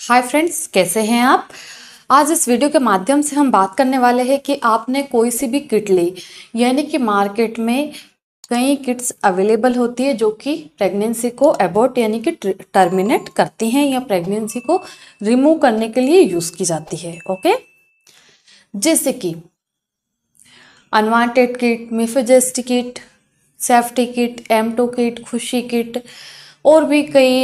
hi friends कैसे हैं आप आज इस वीडियो के माध्यम से हम बात करने वाले हैं कि आपने कोई सी भी किट ली यानी कि मार्केट में कई किट्स अवेलेबल होती है जो कि प्रेगनेंसी को एबोर्ट यानी कि टर्मिनेट करती हैं या प्रेगनेंसी को रिमूव करने के लिए यूज़ की जाती है ओके जैसे कि unwanted kit Mifegest kit safety kit M two kit Khushi kit और भी कई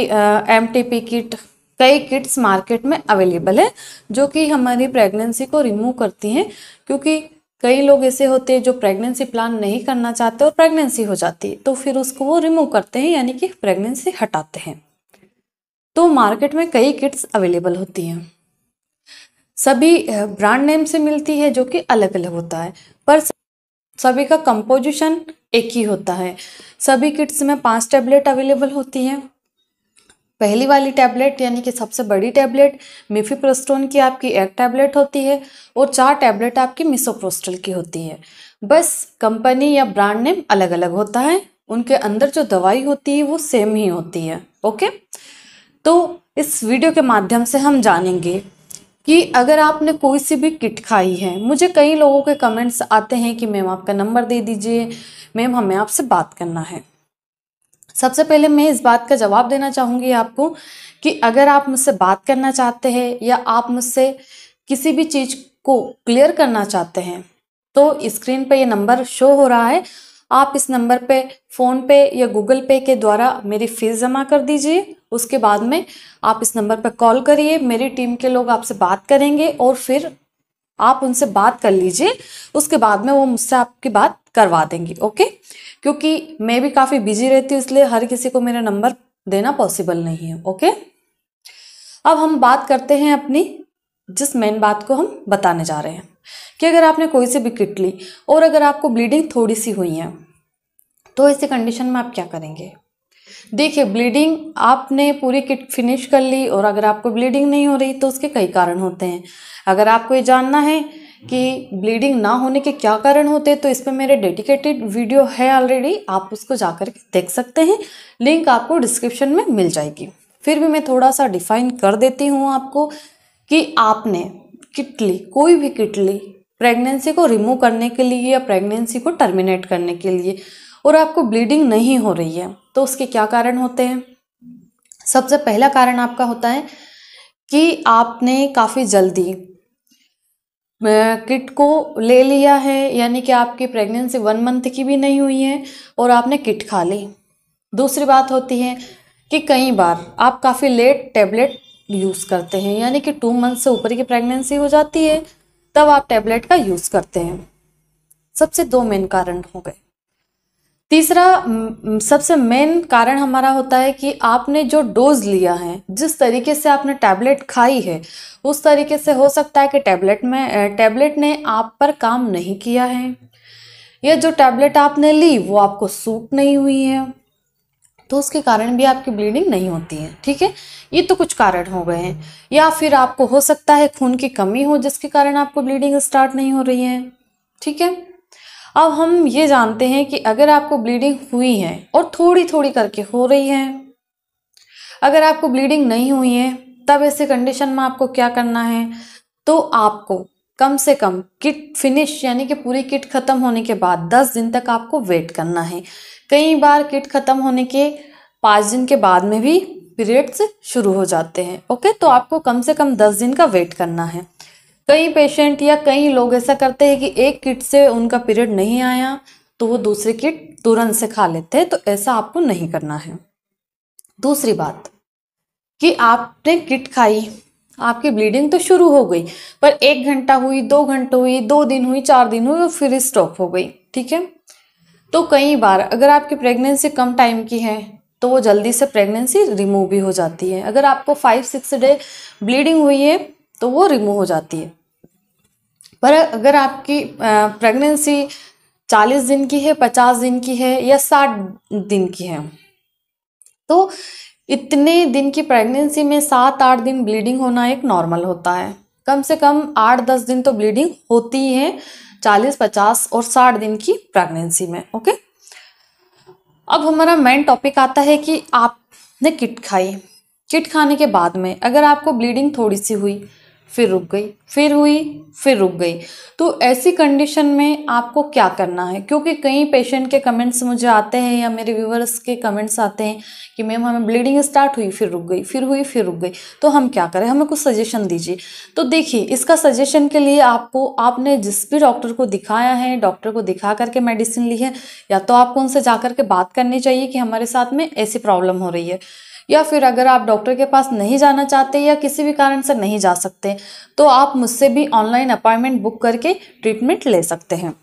एम टी पी किट कई किट्स मार्केट में अवेलेबल है जो कि हमारी प्रेगनेंसी को रिमूव करती हैं क्योंकि कई लोग ऐसे होते हैं जो प्रेगनेंसी प्लान नहीं करना चाहते और प्रेगनेंसी हो जाती है तो फिर उसको वो रिमूव करते हैं यानी कि प्रेगनेंसी हटाते हैं तो मार्केट में कई किट्स अवेलेबल होती हैं सभी ब्रांड नेम से मिलती है जो कि अलग अलग होता है पर सभी का कंपोजिशन एक ही होता है सभी किट्स में पांच टैबलेट अवेलेबल होती हैं पहली वाली टैबलेट यानी कि सबसे बड़ी टैबलेट मिफीप्रोस्टोन की आपकी एक टैबलेट होती है और चार टैबलेट आपकी मिसोप्रोस्टल की होती है बस कंपनी या ब्रांड नेम अलग अलग होता है उनके अंदर जो दवाई होती है वो सेम ही होती है ओके तो इस वीडियो के माध्यम से हम जानेंगे कि अगर आपने कोई सी भी किट खाई है मुझे कई लोगों के कमेंट्स आते हैं कि मैम आपका नंबर दे दीजिए मैम हमें आपसे बात करना है सबसे पहले मैं इस बात का जवाब देना चाहूँगी आपको कि अगर आप मुझसे बात करना चाहते हैं या आप मुझसे किसी भी चीज़ को क्लियर करना चाहते हैं तो स्क्रीन पर यह नंबर शो हो रहा है आप इस नंबर पे फ़ोन पे या गूगल पे के द्वारा मेरी फ़ीस जमा कर दीजिए उसके बाद में आप इस नंबर पर कॉल करिए मेरी टीम के लोग आपसे बात करेंगे और फिर आप उनसे बात कर लीजिए उसके बाद में वो मुझसे आपकी बात करवा देंगी ओके क्योंकि मैं भी काफ़ी बिजी रहती हूँ इसलिए हर किसी को मेरा नंबर देना पॉसिबल नहीं है ओके अब हम बात करते हैं अपनी जिस मेन बात को हम बताने जा रहे हैं कि अगर आपने कोई सी भी किट ली और अगर आपको ब्लीडिंग थोड़ी सी हुई है तो ऐसी कंडीशन में आप क्या करेंगे देखिए ब्लीडिंग आपने पूरी किट फिनिश कर ली और अगर आपको ब्लीडिंग नहीं हो रही तो उसके कई कारण होते हैं अगर आपको ये जानना है कि ब्लीडिंग ना होने के क्या कारण होते तो इस पर मेरे डेडिकेटेड वीडियो है ऑलरेडी आप उसको जा के देख सकते हैं लिंक आपको डिस्क्रिप्शन में मिल जाएगी फिर भी मैं थोड़ा सा डिफाइन कर देती हूँ आपको कि आपने किटली कोई भी किटली प्रेगनेंसी को रिमूव करने के लिए या प्रेगनेंसी को टर्मिनेट करने के लिए और आपको ब्लीडिंग नहीं हो रही है तो उसके क्या कारण होते हैं सबसे पहला कारण आपका होता है कि आपने काफ़ी जल्दी किट को ले लिया है यानी कि आपकी प्रेगनेंसी वन मंथ की भी नहीं हुई है और आपने किट खा ली दूसरी बात होती है कि कई बार आप काफ़ी लेट टैबलेट यूज़ करते हैं यानी कि टू मंथ से ऊपर की प्रेगनेंसी हो जाती है तब आप टैबलेट का यूज़ करते हैं सबसे दो मेन कारण हो गए तीसरा सबसे मेन कारण हमारा होता है कि आपने जो डोज लिया है जिस तरीके से आपने टैबलेट खाई है उस तरीके से हो सकता है कि टैबलेट में टैबलेट ने आप पर काम नहीं किया है या जो टैबलेट आपने ली वो आपको सूट नहीं हुई है तो उसके कारण भी आपकी ब्लीडिंग नहीं होती है ठीक है ये तो कुछ कारण हो गए हैं या फिर आपको हो सकता है खून की कमी हो जिसके कारण आपको ब्लीडिंग स्टार्ट नहीं हो रही है ठीक है अब हम ये जानते हैं कि अगर आपको ब्लीडिंग हुई है और थोड़ी थोड़ी करके हो रही है अगर आपको ब्लीडिंग नहीं हुई है तब ऐसे कंडीशन में आपको क्या करना है तो आपको कम से कम किट फिनिश यानी कि पूरी किट ख़त्म होने के बाद 10 दिन तक आपको वेट करना है कई बार किट ख़त्म होने के पाँच दिन के बाद में भी पीरियड्स शुरू हो जाते हैं ओके तो आपको कम से कम दस दिन का वेट करना है कई पेशेंट या कई लोग ऐसा करते हैं कि एक किट से उनका पीरियड नहीं आया तो वो दूसरी किट तुरंत से खा लेते हैं तो ऐसा आपको नहीं करना है दूसरी बात कि आपने किट खाई आपकी ब्लीडिंग तो शुरू हो गई पर एक घंटा हुई दो घंटे हुई दो दिन हुई चार दिन हुई और फिर स्टॉप हो गई ठीक है तो कई बार अगर आपकी प्रेगनेंसी कम टाइम की है तो वो जल्दी से प्रेगनेंसी रिमूव भी हो जाती है अगर आपको फाइव सिक्स डे ब्लीडिंग हुई है तो वो रिमूव हो जाती है पर अगर आपकी प्रेगनेंसी चालीस दिन की है पचास दिन की है या साठ दिन की है तो इतने दिन की प्रेगनेंसी में सात आठ दिन ब्लीडिंग होना एक नॉर्मल होता है कम से कम आठ दस दिन तो ब्लीडिंग होती है चालीस पचास और साठ दिन की प्रेगनेंसी में ओके अब हमारा मेन टॉपिक आता है कि आपने किट खाई किट खाने के बाद में अगर आपको ब्लीडिंग थोड़ी सी हुई फिर रुक गई फिर हुई फिर रुक गई तो ऐसी कंडीशन में आपको क्या करना है क्योंकि कई पेशेंट के कमेंट्स मुझे आते हैं या मेरे व्यूवर्स के कमेंट्स आते हैं कि मैम हमें ब्लीडिंग स्टार्ट हुई फिर रुक गई फिर हुई फिर रुक गई तो हम क्या करें हमें कुछ सजेशन दीजिए तो देखिए इसका सजेशन के लिए आपको आपने जिस भी डॉक्टर को दिखाया है डॉक्टर को दिखा करके मेडिसिन ली है या तो आपको उनसे जा के बात करनी चाहिए कि हमारे साथ में ऐसी प्रॉब्लम हो रही है या फिर अगर आप डॉक्टर के पास नहीं जाना चाहते या किसी भी कारण से नहीं जा सकते तो आप मुझसे भी ऑनलाइन अपॉइंटमेंट बुक करके ट्रीटमेंट ले सकते हैं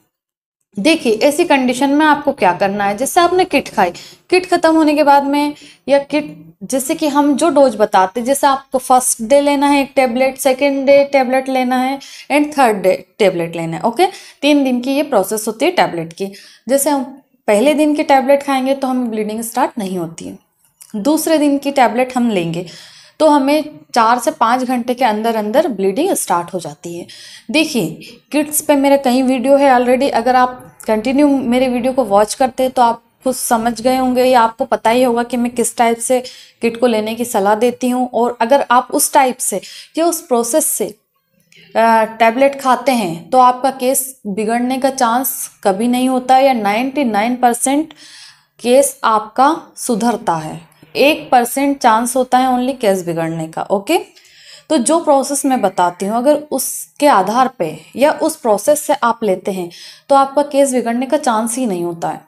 देखिए ऐसी कंडीशन में आपको क्या करना है जैसे आपने किट खाई किट खत्म होने के बाद में या किट जैसे कि हम जो डोज बताते जैसे आपको फर्स्ट डे लेना है एक टेबलेट सेकेंड डे टेबलेट लेना है एंड थर्ड डे टेबलेट लेना है ओके तीन दिन की ये प्रोसेस होती है टैबलेट की जैसे हम पहले दिन की टैबलेट खाएंगे तो हमें ब्लीडिंग स्टार्ट नहीं होती है दूसरे दिन की टैबलेट हम लेंगे तो हमें चार से पाँच घंटे के अंदर अंदर ब्लीडिंग स्टार्ट हो जाती है देखिए किड्स पे मेरे कई वीडियो है ऑलरेडी अगर आप कंटिन्यू मेरे वीडियो को वॉच करते हैं तो आप कुछ समझ गए होंगे या आपको पता ही होगा कि मैं किस टाइप से किट को लेने की सलाह देती हूँ और अगर आप उस टाइप से या उस प्रोसेस से टैबलेट खाते हैं तो आपका केस बिगड़ने का चांस कभी नहीं होता या नाइन परसेंट केस आपका सुधरता है एक परसेंट चांस होता है ओनली केस बिगड़ने का ओके तो जो प्रोसेस मैं बताती हूँ अगर उसके आधार पे या उस प्रोसेस से आप लेते हैं तो आपका केस बिगड़ने का चांस ही नहीं होता है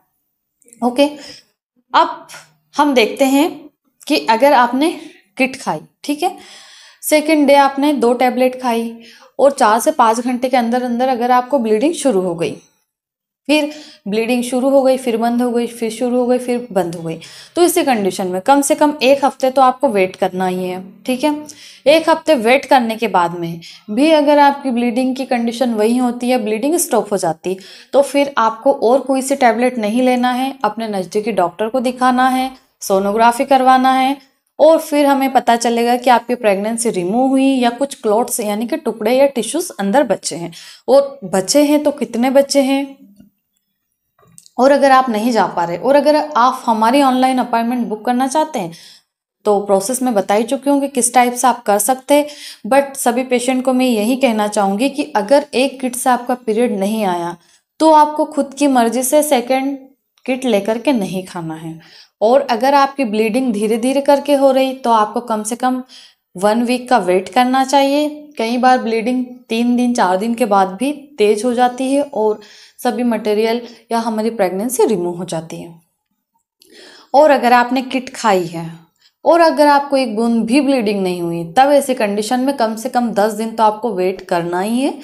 ओके अब हम देखते हैं कि अगर आपने किट खाई ठीक है सेकेंड डे आपने दो टैबलेट खाई और चार से पाँच घंटे के अंदर अंदर अगर आपको ब्लीडिंग शुरू हो गई फिर ब्लीडिंग शुरू हो गई फिर बंद हो गई फिर शुरू हो गई फिर बंद हो गई तो इसी कंडीशन में कम से कम एक हफ्ते तो आपको वेट करना ही है ठीक है एक हफ्ते वेट करने के बाद में भी अगर आपकी ब्लीडिंग की कंडीशन वही होती है ब्लीडिंग स्टॉप हो जाती तो फिर आपको और कोई सी टैबलेट नहीं लेना है अपने नज़दीकी डॉक्टर को दिखाना है सोनोग्राफी करवाना है और फिर हमें पता चलेगा कि आपकी प्रेगनेंसी रिमूव हुई या कुछ क्लॉट्स यानी कि टुकड़े या टिश्यूज अंदर बचे हैं और बचे हैं तो कितने बच्चे हैं और अगर आप नहीं जा पा रहे और अगर आप हमारी ऑनलाइन अपॉइंटमेंट बुक करना चाहते हैं तो प्रोसेस में बता ही चुकी हूँ कि किस टाइप से आप कर सकते हैं बट सभी पेशेंट को मैं यही कहना चाहूँगी कि अगर एक किट से आपका पीरियड नहीं आया तो आपको खुद की मर्जी से सेकेंड किट लेकर के नहीं खाना है और अगर आपकी ब्लीडिंग धीरे धीरे करके हो रही तो आपको कम से कम वन वीक का वेट करना चाहिए कई बार ब्लीडिंग तीन दिन चार दिन के बाद भी तेज हो जाती है और सभी मटेरियल या हमारी प्रेगनेंसी रिमूव हो जाती है और अगर आपने किट खाई है और अगर आपको एक बूंद भी ब्लीडिंग नहीं हुई तब ऐसी कंडीशन में कम से कम दस दिन तो आपको वेट करना ही है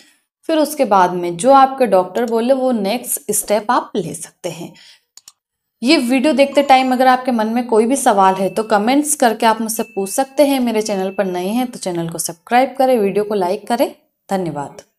फिर उसके बाद में जो आपके डॉक्टर बोले वो नेक्स्ट स्टेप आप ले सकते हैं ये वीडियो देखते टाइम अगर आपके मन में कोई भी सवाल है तो कमेंट्स करके आप मुझसे पूछ सकते हैं मेरे चैनल पर नए हैं तो चैनल को सब्सक्राइब करें वीडियो को लाइक करें धन्यवाद